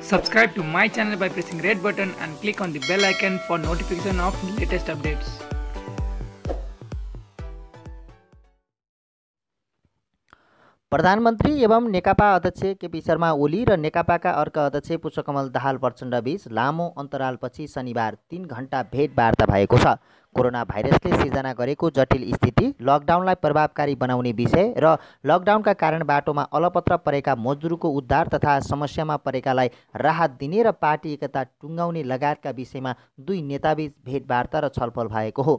Subscribe to my channel by pressing red button and click on the bell icon for notification of latest updates. प्रधानमन्त्री एवं नेकपा अध्यक्ष केपी शर्मा ओली र नेकपाका अर्का अध्यक्ष पुष्पकमल दाहाल प्रचण्डबीच लामो अन्तरालपछि शनिबार तिन घन्टा भेटवार्ता भएको छ कोरोना भाइरसले सिर्जना गरेको जटिल स्थिति लकडाउनलाई प्रभावकारी बनाउने विषय र लकडाउनका कारण बाटोमा अलपत्र परेका मजदुरको उद्धार तथा समस्यामा परेकालाई राहत दिने र पार्टी एकता टुङ्गाउने लगायतका विषयमा दुई नेताबीच भेटवार्ता र छलफल भएको हो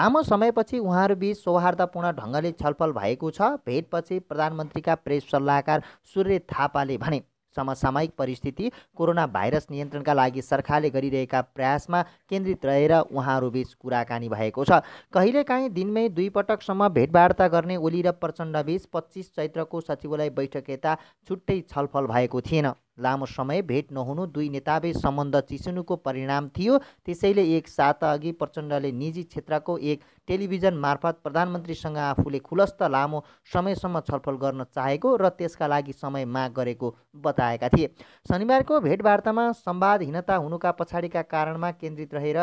लामो समयपछि उहाँहरूबीच सौहार्दपूर्ण ढङ्गले छलफल भएको छ भेटपछि प्रधानमन्त्रीका प्रेस सल्लाहकार सूर्य थापाले भने समसामयिक परिस्थिति कोरोना भाइरस नियन्त्रणका लागि सरकारले गरिरहेका प्रयासमा केन्द्रित रहेर उहाँहरूबीच कुराकानी भएको छ कहिलेकाहीँ दिनमै दुई पटकसम्म भेटवार्ता गर्ने ओली र प्रचण्डबीच पच्चिस चैत्रको सचिवालय बैठक यता छुट्टै छलफल भएको थिएन लामो समय भेट नहुनु दुई नेताबीच सम्बन्ध चिसिनुको परिणाम थियो त्यसैले एक साताअघि प्रचण्डले निजी क्षेत्रको एक टेलिभिजन मार्फत प्रधानमन्त्रीसँग आफूले खुलस्त लामो समयसम्म छलफल गर्न चाहेको र त्यसका लागि समय माग गरेको बताएका थिए शनिबारको भेटवार्तामा संवादहीनता हुनुका पछाडिका कारणमा केन्द्रित रहेर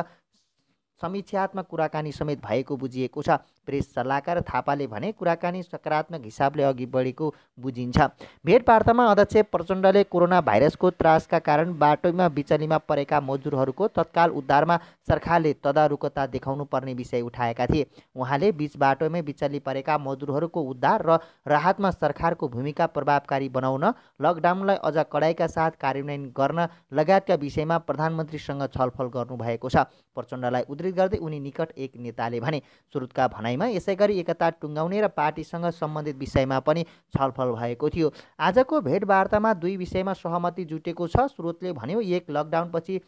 समीक्षात्मक कुराकानी समेत भएको बुझिएको छ प्रेस सल्लाहकार थापाले भने कुराकानी सकारात्मक हिसाबले अघि बढेको बुझिन्छ भेटवार्तामा अध्यक्ष प्रचण्डले कोरोना भाइरसको त्रासका कारण बाटोमा बिचलीमा परेका मजदुरहरूको तत्काल उद्धारमा सरकारले तदारुकता देखाउनु पर्ने विषय उठाएका थिए उहाँले बिच बाटोमै बिचली परेका मजदुरहरूको उद्धार र राहतमा सरकारको भूमिका प्रभावकारी बनाउन लकडाउनलाई अझ कडाइका साथ कार्यान्वयन गर्न लगायतका विषयमा प्रधानमन्त्रीसँग छलफल गर्नुभएको छ प्रचण्डलाई उद्रि सम्बोधित गर्दै उनी निकट एक नेताले भने स्रोतका भनाइमा यसै गरी एकता टुङ्गाउने र पार्टीसँग सम्बन्धित विषयमा पनि छलफल भएको थियो आजको भेटवार्तामा दुई विषयमा सहमति जुटेको छ स्रोतले भन्यो एक लकडाउनपछि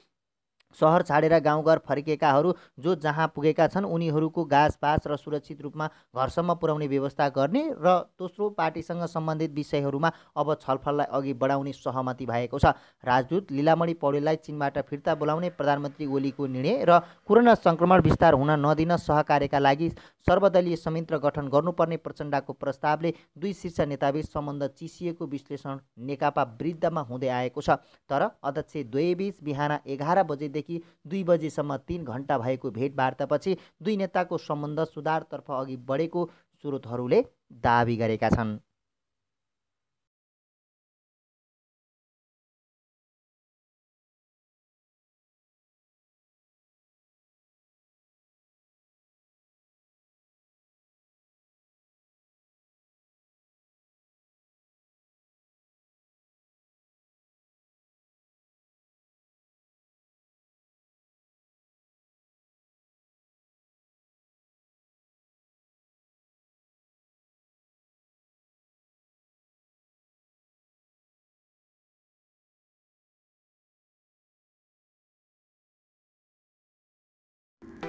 सहर छाडेर गाउँघर फर्किएकाहरू जो जहाँ पुगेका छन् उनीहरूको घाँसपास र सुरक्षित रूपमा घरसम्म पुर्याउने व्यवस्था गर्ने र दोस्रो पार्टीसँग सम्बन्धित विषयहरूमा अब छलफललाई अघि बढाउने सहमति भएको छ राजदूत लिलामणि पौडेललाई चिनबाट फिर्ता बोलाउने प्रधानमन्त्री ओलीको निर्णय र कोरोना सङ्क्रमण विस्तार हुन नदिन सहकार्यका लागि सर्वदलीय संयन्त्र गठन गर्नुपर्ने प्रचण्डको प्रस्तावले दुई शीर्ष नेताबीच सम्बन्ध चिसिएको विश्लेषण नेकपा वृद्धमा हुँदै आएको छ तर अध्यक्ष दुवैबीच बिहान एघार बजे बजेदेखि दुई बजेसम्म तिन घन्टा भएको भेटवार्तापछि दुई नेताको सम्बन्ध सुधारतर्फ अघि बढेको स्रोतहरूले दावी गरेका छन्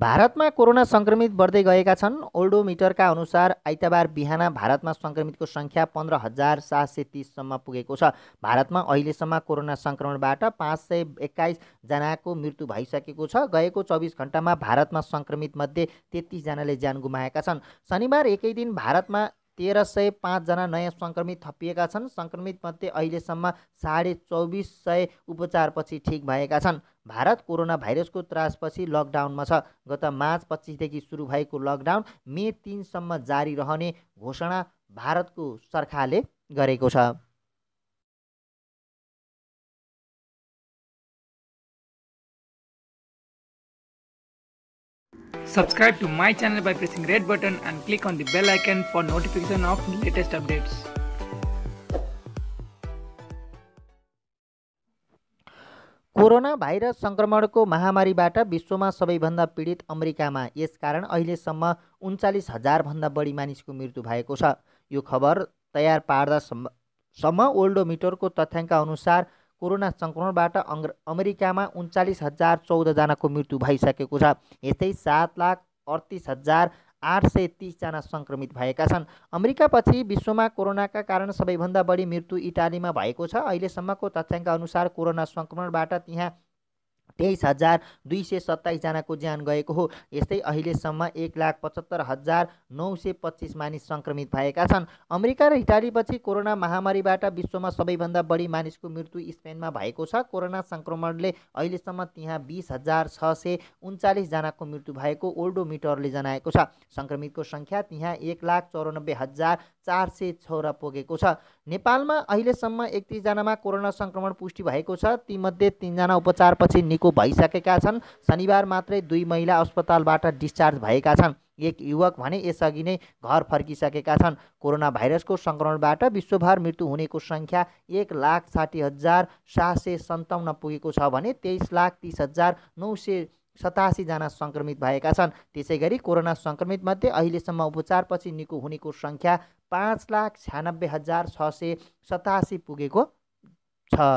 भारतमा कोरोना सङ्क्रमित बढ्दै गएका छन् ओल्डोमिटरका अनुसार आइतबार बिहान भारतमा सङ्क्रमितको सङ्ख्या पन्ध्र हजार सात सय तिससम्म पुगेको छ भारतमा अहिलेसम्म कोरोना सङ्क्रमणबाट पाँच सय एक्काइसजनाको मृत्यु भइसकेको छ गएको चौबिस घन्टामा भारतमा सङ्क्रमितमध्ये तेत्तिसजनाले ज्यान गुमाएका छन् शनिबार एकै दिन भारतमा तेह्र सय पाँचजना नयाँ सङ्क्रमित थपिएका छन् सङ्क्रमितमध्ये अहिलेसम्म साढे चौबिस सय उपचारपछि ठिक भएका छन् भारत कोरोना भाइरसको त्रासपछि लकडाउनमा छ गत मार्च पच्चिसदेखि सुरु भएको लकडाउन मे तिनसम्म जारी रहने घोषणा भारतको सरकारले गरेको छ Subscribe to my channel by pressing red button and click on the bell icon for notification of latest updates. Coronavirus सङ्क्रमणको महामारीबाट विश्वमा सबैभन्दा पीडित अमेरिकामा यसकारण अहिलेसम्म उन्चालिस हजारभन्दा बढी मानिसको मृत्यु भएको छ यो खबर तयार पार्दासम्म ओल्डोमिटरको तथ्याङ्क अनुसार कोरोना सङ्क्रमणबाट अमेरिकामा उन्चालिस हजार चौधजनाको मृत्यु भइसकेको छ यस्तै सात लाख अडतिस हजार आठ सय तिसजना सङ्क्रमित भएका छन् अमेरिकापछि विश्वमा कोरोनाका कारण सबैभन्दा बढी मृत्यु इटालीमा भएको छ अहिलेसम्मको तथ्याङ्क अनुसार कोरोना सङ्क्रमणबाट त्यहाँ तेइस हजार दुई सय सत्ताइसजनाको ज्यान गएको हो यस्तै अहिलेसम्म एक लाख पचहत्तर हजार नौ सय पच्चिस मानिस सङ्क्रमित भएका छन् अमेरिका र इटालीपछि कोरोना महामारीबाट विश्वमा सबैभन्दा बढी मानिसको मृत्यु स्पेनमा भएको छ कोरोना सङ्क्रमणले अहिलेसम्म त्यहाँ बिस हजार छ सय उन्चालिसजनाको मृत्यु भएको ओल्डोमिटरले जनाएको छ सङ्क्रमितको सङ्ख्या त्यहाँ एक लाख चौरानब्बे हजार चार सय छ पुगेको छ नेपालमा अहिलेसम्म एकतिसजनामा कोरोना सङ्क्रमण पुष्टि भएको छ तीमध्ये तिनजना उपचारपछि निको भइसकेका छन् शनिबार मात्रै दुई महिला अस्पतालबाट डिस्चार्ज भएका छन् एक युवक भने यसअघि नै घर फर्किसकेका छन् कोरोना भाइरसको सङ्क्रमणबाट विश्वभर मृत्यु हुनेको सङ्ख्या एक लाख साठी हजार सात सय सन्ताउन्न पुगेको छ भने तेइस लाख तिस हजार नौ सय सतासीजना सङ्क्रमित भएका छन् त्यसै गरी कोरोना सङ्क्रमितमध्ये अहिलेसम्म उपचारपछि निको हुनेको सङ्ख्या पाँच लाख छ्यानब्बे हजार छ सय सतासी पुगेको छ